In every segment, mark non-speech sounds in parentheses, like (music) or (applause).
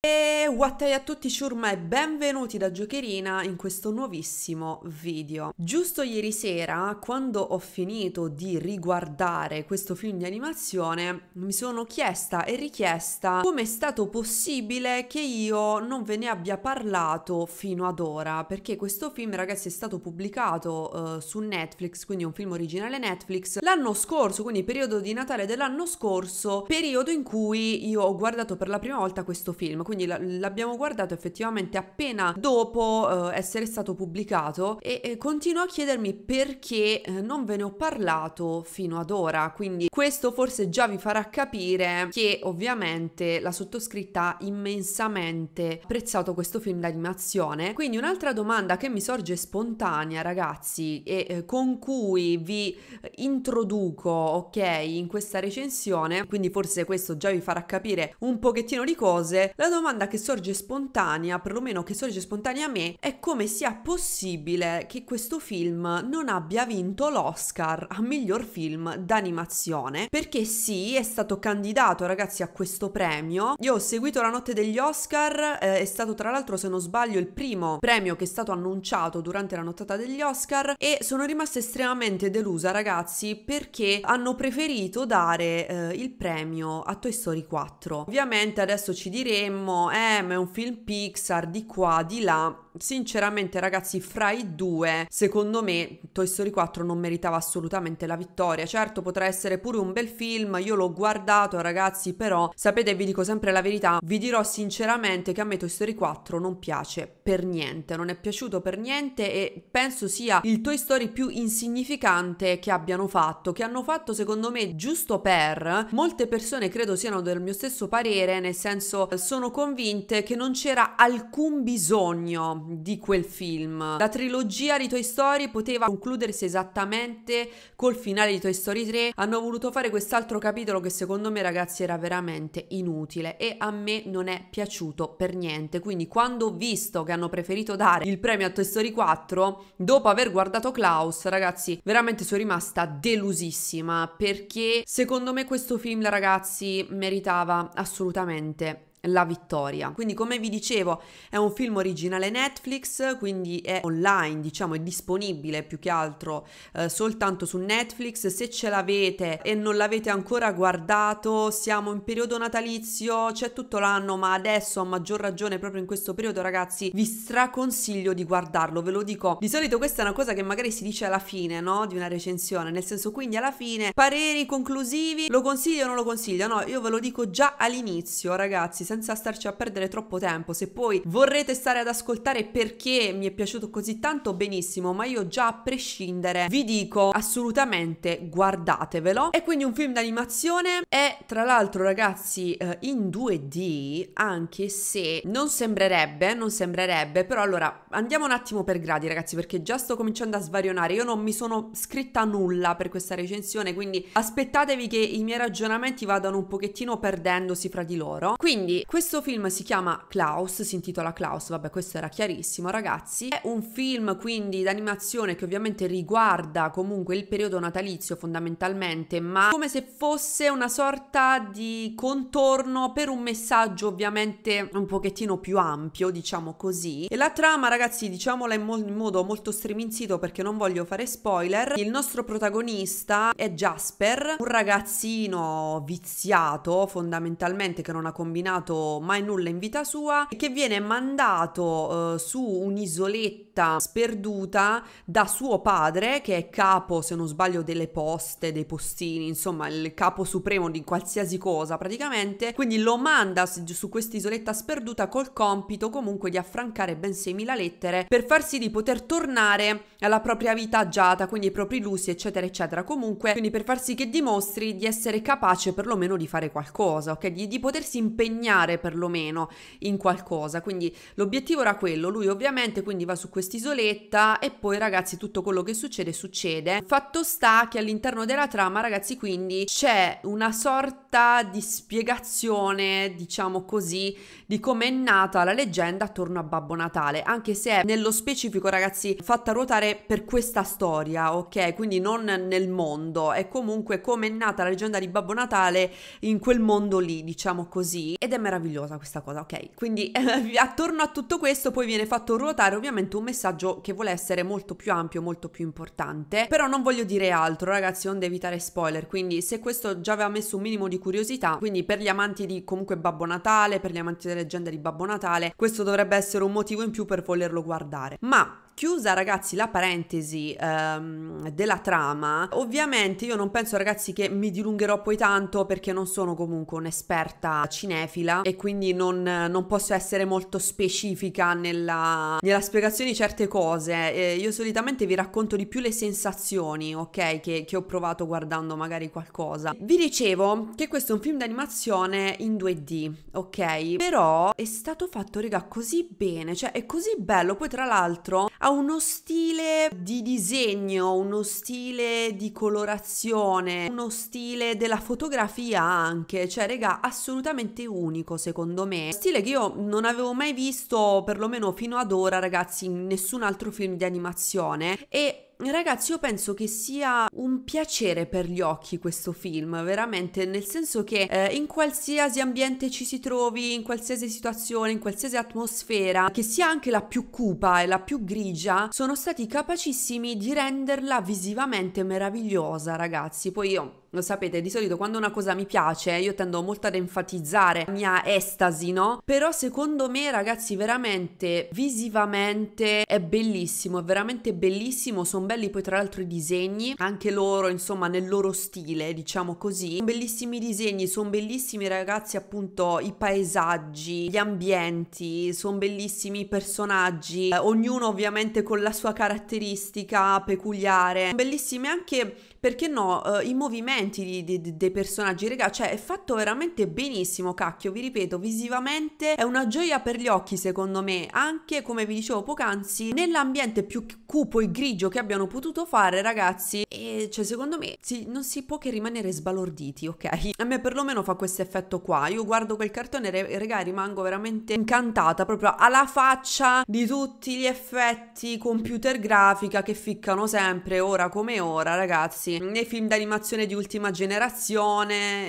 E Wattai a tutti ciurma e benvenuti da Giocherina in questo nuovissimo video. Giusto ieri sera, quando ho finito di riguardare questo film di animazione, mi sono chiesta e richiesta come è stato possibile che io non ve ne abbia parlato fino ad ora, perché questo film ragazzi è stato pubblicato uh, su Netflix, quindi un film originale Netflix, l'anno scorso, quindi periodo di Natale dell'anno scorso, periodo in cui io ho guardato per la prima volta questo film quindi l'abbiamo guardato effettivamente appena dopo eh, essere stato pubblicato e, e continuo a chiedermi perché eh, non ve ne ho parlato fino ad ora, quindi questo forse già vi farà capire che ovviamente la sottoscritta ha immensamente apprezzato questo film d'animazione. Quindi un'altra domanda che mi sorge spontanea ragazzi e eh, con cui vi eh, introduco, ok, in questa recensione, quindi forse questo già vi farà capire un pochettino di cose, la domanda domanda che sorge spontanea, perlomeno che sorge spontanea a me, è come sia possibile che questo film non abbia vinto l'Oscar a miglior film d'animazione, perché sì, è stato candidato ragazzi a questo premio. Io ho seguito la notte degli Oscar, eh, è stato tra l'altro se non sbaglio il primo premio che è stato annunciato durante la nottata degli Oscar e sono rimasta estremamente delusa ragazzi perché hanno preferito dare eh, il premio a Toy Story 4. Ovviamente adesso ci diremmo film, diciamo, eh, ma è un film Pixar di qua, di là sinceramente ragazzi fra i due secondo me Toy Story 4 non meritava assolutamente la vittoria certo potrà essere pure un bel film io l'ho guardato ragazzi però sapete vi dico sempre la verità vi dirò sinceramente che a me Toy Story 4 non piace per niente non è piaciuto per niente e penso sia il Toy Story più insignificante che abbiano fatto che hanno fatto secondo me giusto per molte persone credo siano del mio stesso parere nel senso sono convinte che non c'era alcun bisogno di quel film. La trilogia di Toy Story poteva concludersi esattamente col finale di Toy Story 3. Hanno voluto fare quest'altro capitolo che secondo me ragazzi era veramente inutile e a me non è piaciuto per niente. Quindi quando ho visto che hanno preferito dare il premio a Toy Story 4, dopo aver guardato Klaus, ragazzi, veramente sono rimasta delusissima perché secondo me questo film, ragazzi, meritava assolutamente la vittoria. Quindi come vi dicevo è un film originale Netflix, quindi è online, diciamo è disponibile più che altro eh, soltanto su Netflix. Se ce l'avete e non l'avete ancora guardato, siamo in periodo natalizio, c'è tutto l'anno, ma adesso a maggior ragione proprio in questo periodo ragazzi vi straconsiglio di guardarlo, ve lo dico. Di solito questa è una cosa che magari si dice alla fine, no? Di una recensione, nel senso quindi alla fine pareri conclusivi, lo consiglio o non lo consiglio? No, io ve lo dico già all'inizio ragazzi, senza senza starci a perdere troppo tempo. Se poi vorrete stare ad ascoltare perché mi è piaciuto così tanto, benissimo, ma io già a prescindere vi dico assolutamente guardatevelo. È quindi un film d'animazione è tra l'altro ragazzi eh, in 2D anche se non sembrerebbe, non sembrerebbe, però allora andiamo un attimo per gradi ragazzi perché già sto cominciando a svarionare, io non mi sono scritta nulla per questa recensione quindi aspettatevi che i miei ragionamenti vadano un pochettino perdendosi fra di loro. Quindi questo film si chiama Klaus, si intitola Klaus, vabbè questo era chiarissimo ragazzi, è un film quindi d'animazione che ovviamente riguarda comunque il periodo natalizio fondamentalmente, ma come se fosse una sorta di contorno per un messaggio ovviamente un pochettino più ampio, diciamo così. E la trama ragazzi diciamola in, mo in modo molto streminzito perché non voglio fare spoiler, il nostro protagonista è Jasper, un ragazzino viziato fondamentalmente che non ha combinato tornato mai nulla in vita sua e che viene mandato eh, su un'isoletta sperduta da suo padre che è capo se non sbaglio delle poste, dei postini, insomma il capo supremo di qualsiasi cosa praticamente, quindi lo manda su questa isoletta sperduta col compito comunque di affrancare ben 6.000 lettere per far sì di poter tornare alla propria vita agiata, quindi ai propri lusi eccetera eccetera comunque, quindi per far sì che dimostri di essere capace perlomeno di fare qualcosa, ok? di, di potersi impegnare guadagnare perlomeno in qualcosa. Quindi l'obiettivo era quello. Lui ovviamente quindi va su quest'isoletta e poi ragazzi tutto quello che succede succede. Fatto sta che all'interno della trama ragazzi quindi c'è una sorta di spiegazione, diciamo così, di come è nata la leggenda attorno a Babbo Natale, anche se nello specifico ragazzi fatta ruotare per questa storia, ok? Quindi non nel mondo, è comunque come è nata la leggenda di Babbo Natale in quel mondo lì, diciamo così, ed è meravigliosa questa cosa, ok? Quindi eh, (laughs) attorno a tutto questo poi viene fatto ruotare ovviamente un messaggio che vuole essere molto più ampio, molto più importante, però non voglio dire altro, ragazzi, onde evitare spoiler, quindi se questo già aveva messo un minimo di curiosità, quindi per gli amanti di comunque Babbo Natale, per gli amanti delle leggende di Babbo Natale, questo dovrebbe essere un motivo in più per volerlo guardare. Ma Chiusa ragazzi la parentesi ehm, della trama, ovviamente io non penso ragazzi che mi dilungherò poi tanto perché non sono comunque un'esperta cinefila e quindi non, non posso essere molto specifica nella, nella spiegazione di certe cose. Eh, io solitamente vi racconto di più le sensazioni, ok, che, che ho provato guardando magari qualcosa. Vi dicevo che questo è un film d'animazione in 2D, ok, però è stato fatto, raga, così bene, cioè è così bello. Poi tra l'altro ha ha uno stile di disegno, uno stile di colorazione, uno stile della fotografia anche, cioè regà assolutamente unico secondo me. Stile che io non avevo mai visto perlomeno fino ad ora ragazzi in nessun altro film di animazione e ragazzi io penso che sia un piacere per gli occhi questo film, veramente, nel senso che eh, in qualsiasi ambiente ci si trovi, in qualsiasi situazione, in qualsiasi atmosfera, che sia anche la più cupa e la più grigia, sono stati capacissimi di renderla visivamente meravigliosa, ragazzi. Poi io lo sapete, di solito quando una cosa mi piace io tendo molto ad enfatizzare la mia estasi, no? Però secondo me, ragazzi, veramente visivamente è bellissimo, è veramente bellissimo. Sono belli poi, tra l'altro, i disegni, anche loro, insomma, nel loro stile, diciamo così. Sono bellissimi i disegni, sono bellissimi, ragazzi, appunto, i paesaggi, gli ambienti, sono bellissimi i personaggi, eh, ognuno ovviamente con la sua caratteristica peculiare. Sono bellissimi anche perché no, eh, i movimenti dei personaggi, raga, cioè è fatto veramente benissimo, cacchio, vi ripeto, visivamente è una gioia per gli occhi secondo me, anche come vi dicevo poc'anzi, nell'ambiente più cupo e grigio che abbiano potuto fare, ragazzi, e cioè secondo me si, non si può che rimanere sbalorditi, ok? A me perlomeno fa questo effetto qua, io guardo quel cartone e raga rimango veramente incantata, proprio alla faccia di tutti gli effetti computer grafica che ficcano sempre, ora come ora, ragazzi ragazzi, nei film d'animazione di ultima generazione,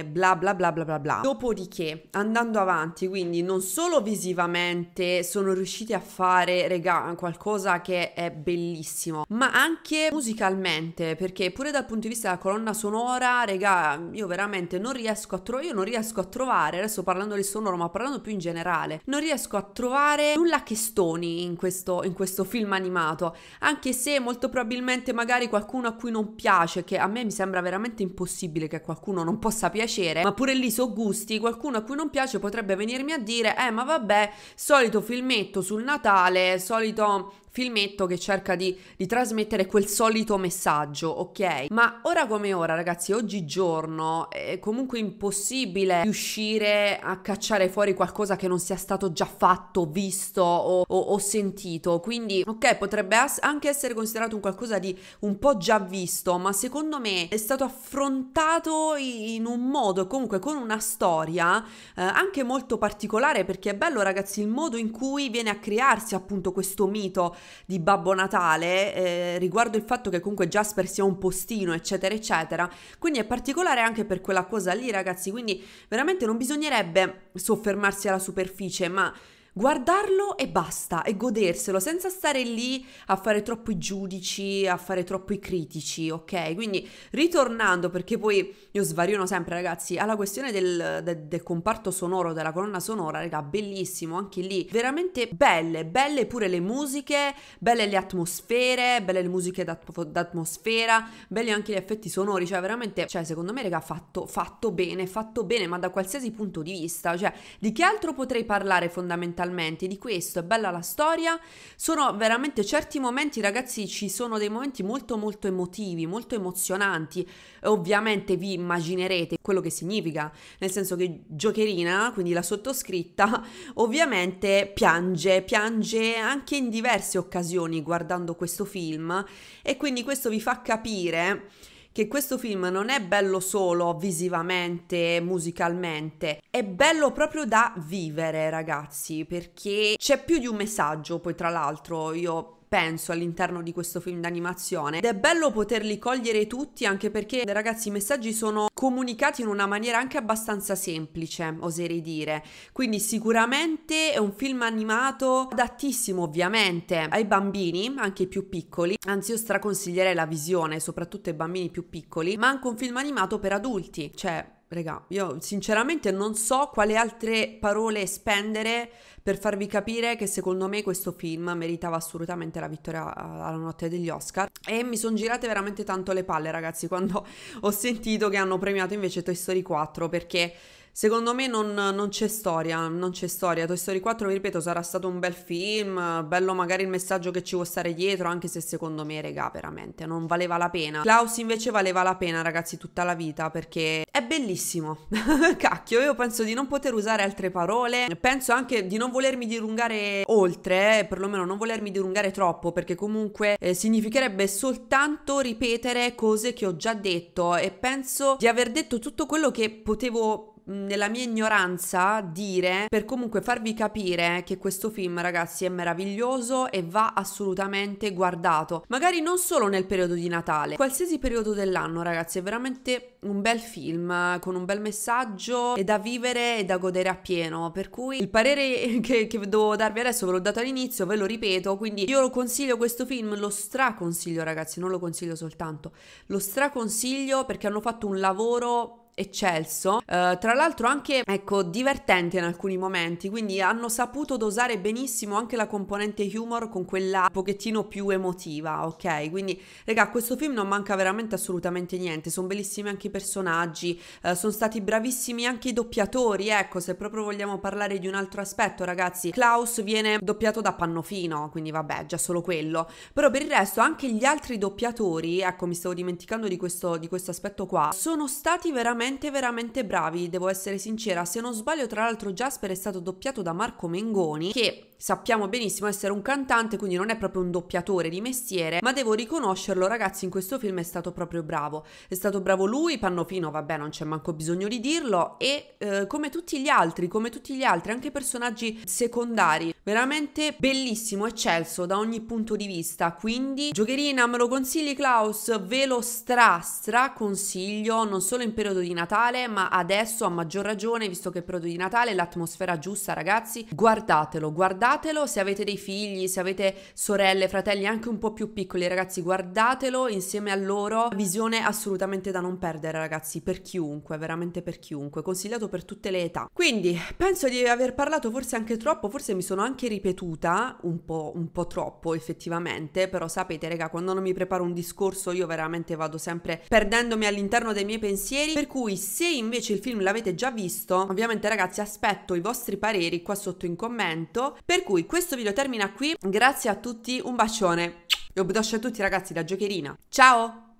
eh, bla bla bla bla bla bla. Dopodiché, andando avanti, quindi non solo visivamente sono riusciti a fare, regà, qualcosa che è bellissimo, ma anche musicalmente, perché pure dal punto di vista della colonna sonora, regà, io veramente non riesco a trovare, io non riesco a trovare, adesso parlando di sonoro, ma parlando più in generale, non riesco a trovare nulla che stoni in questo, in questo film animato, anche se molto probabilmente magari qualcuno a cui non piace piace, che a me mi sembra veramente impossibile che a qualcuno non possa piacere, ma pure lì so gusti, qualcuno a cui non piace potrebbe venirmi a dire, eh ma vabbè, solito filmetto sul Natale, solito filmetto che cerca di, di, trasmettere quel solito messaggio, ok? Ma ora come ora, ragazzi, oggigiorno è comunque impossibile riuscire a cacciare fuori qualcosa che non sia stato già fatto, visto o, o, o sentito. Quindi, ok, potrebbe anche essere considerato un qualcosa di un po' già visto, ma secondo me è stato affrontato in un modo, comunque con una storia eh, anche molto particolare, perché è bello, ragazzi, il modo in cui viene a crearsi appunto questo mito di Babbo Natale eh, riguardo il fatto che comunque Jasper sia un postino, eccetera, eccetera. Quindi è particolare anche per quella cosa lì, ragazzi. Quindi veramente non bisognerebbe soffermarsi alla superficie, ma guardarlo e basta e goderselo senza stare lì a fare troppo i giudici, a fare troppo i critici, ok? Quindi ritornando, perché poi io svariono sempre ragazzi, alla questione del, de, del comparto sonoro, della colonna sonora, raga, bellissimo anche lì, veramente belle, belle pure le musiche, belle le atmosfere, belle le musiche d'atmosfera, belli anche gli effetti sonori, cioè veramente, cioè secondo me raga fatto, fatto bene, fatto bene, ma da qualsiasi punto di vista, cioè di che altro potrei parlare fondamentalmente? fondamentalmente di questo, è bella la storia, sono veramente certi momenti ragazzi ci sono dei momenti molto molto emotivi, molto emozionanti, ovviamente vi immaginerete quello che significa, nel senso che Giocherina, quindi la sottoscritta, (laughs) ovviamente piange, piange anche in diverse occasioni guardando questo film e quindi questo vi fa capire che questo film non è bello solo visivamente, musicalmente, è bello proprio da vivere, ragazzi, perché c'è più di un messaggio, poi tra l'altro io penso all'interno di questo film d'animazione ed è bello poterli cogliere tutti anche perché ragazzi i messaggi sono comunicati in una maniera anche abbastanza semplice oserei dire quindi sicuramente è un film animato adattissimo ovviamente ai bambini anche i più piccoli anzi io straconsiglierei la visione soprattutto ai bambini più piccoli ma anche un film animato per adulti cioè Raga, io sinceramente non so quale altre parole spendere per farvi capire che secondo me questo film meritava assolutamente la vittoria eh, alla notte degli Oscar e mi sono girate veramente tanto le palle ragazzi (laughs) quando ho sentito che hanno premiato invece Toy Story 4 perché Secondo me non, non, c'è storia, non c'è storia. Toy Story 4, vi ripeto, sarà stato un bel film, bello magari il messaggio che ci può stare dietro, anche se secondo me, regà, veramente, non valeva la pena. Klaus invece valeva la pena, ragazzi, tutta la vita, perché è bellissimo. (laughs) Cacchio, io penso di non poter usare altre parole, penso anche di non volermi dilungare oltre, eh, perlomeno non volermi dilungare troppo, perché comunque eh, significherebbe soltanto ripetere cose che ho già detto e penso di aver detto tutto quello che potevo nella mia ignoranza dire per comunque farvi capire che questo film ragazzi è meraviglioso e va assolutamente guardato magari non solo nel periodo di Natale qualsiasi periodo dell'anno ragazzi è veramente un bel film con un bel messaggio e da vivere e da godere appieno per cui il parere (laughs) che, che devo darvi adesso ve l'ho dato all'inizio ve lo ripeto quindi io lo consiglio questo film lo straconsiglio ragazzi non lo consiglio soltanto lo straconsiglio perché hanno fatto un lavoro eccelso, eh, tra l'altro anche ecco, divertente in alcuni momenti, quindi hanno saputo dosare benissimo anche la componente humor con quella un pochettino più emotiva, ok? Quindi raga, a questo film non manca veramente assolutamente niente, sono bellissimi anche i personaggi, eh, sono stati bravissimi anche i doppiatori, ecco, se proprio vogliamo parlare di un altro aspetto, ragazzi, Klaus viene doppiato da Pannofino, quindi vabbè, già solo quello, però per il resto anche gli altri doppiatori, ecco, mi stavo dimenticando di questo, di questo aspetto qua, sono stati veramente veramente veramente bravi, devo essere sincera. Se non sbaglio, tra l'altro Jasper è stato doppiato da Marco Mengoni, che sappiamo benissimo essere un cantante, quindi non è proprio un doppiatore di mestiere, ma devo riconoscerlo, ragazzi, in questo film è stato proprio bravo. È stato bravo lui, Pannofino, vabbè, non c'è manco bisogno di dirlo, e eh, come tutti gli altri, come tutti gli altri, anche personaggi secondari, veramente bellissimo, eccelso da ogni punto di vista, quindi giocherina me lo consigli Klaus, ve lo stra stra consiglio, non solo in periodo di di Natale, ma adesso a maggior ragione, visto che è il periodo di Natale, l'atmosfera giusta, ragazzi, guardatelo, guardatelo se avete dei figli, se avete sorelle, fratelli anche un po' più piccoli, ragazzi, guardatelo insieme a loro. Visione assolutamente da non perdere, ragazzi, per chiunque, veramente per chiunque, consigliato per tutte le età. Quindi, penso di aver parlato forse anche troppo, forse mi sono anche ripetuta un po', un po troppo effettivamente, però sapete, raga, quando non mi preparo un discorso io veramente vado sempre perdendomi all'interno dei miei pensieri, per cui cui se invece il film l'avete già visto, ovviamente ragazzi aspetto i vostri pareri qua sotto in commento, per cui questo video termina qui, grazie a tutti, un bacione, e un bacio a tutti ragazzi da Giocherina, ciao!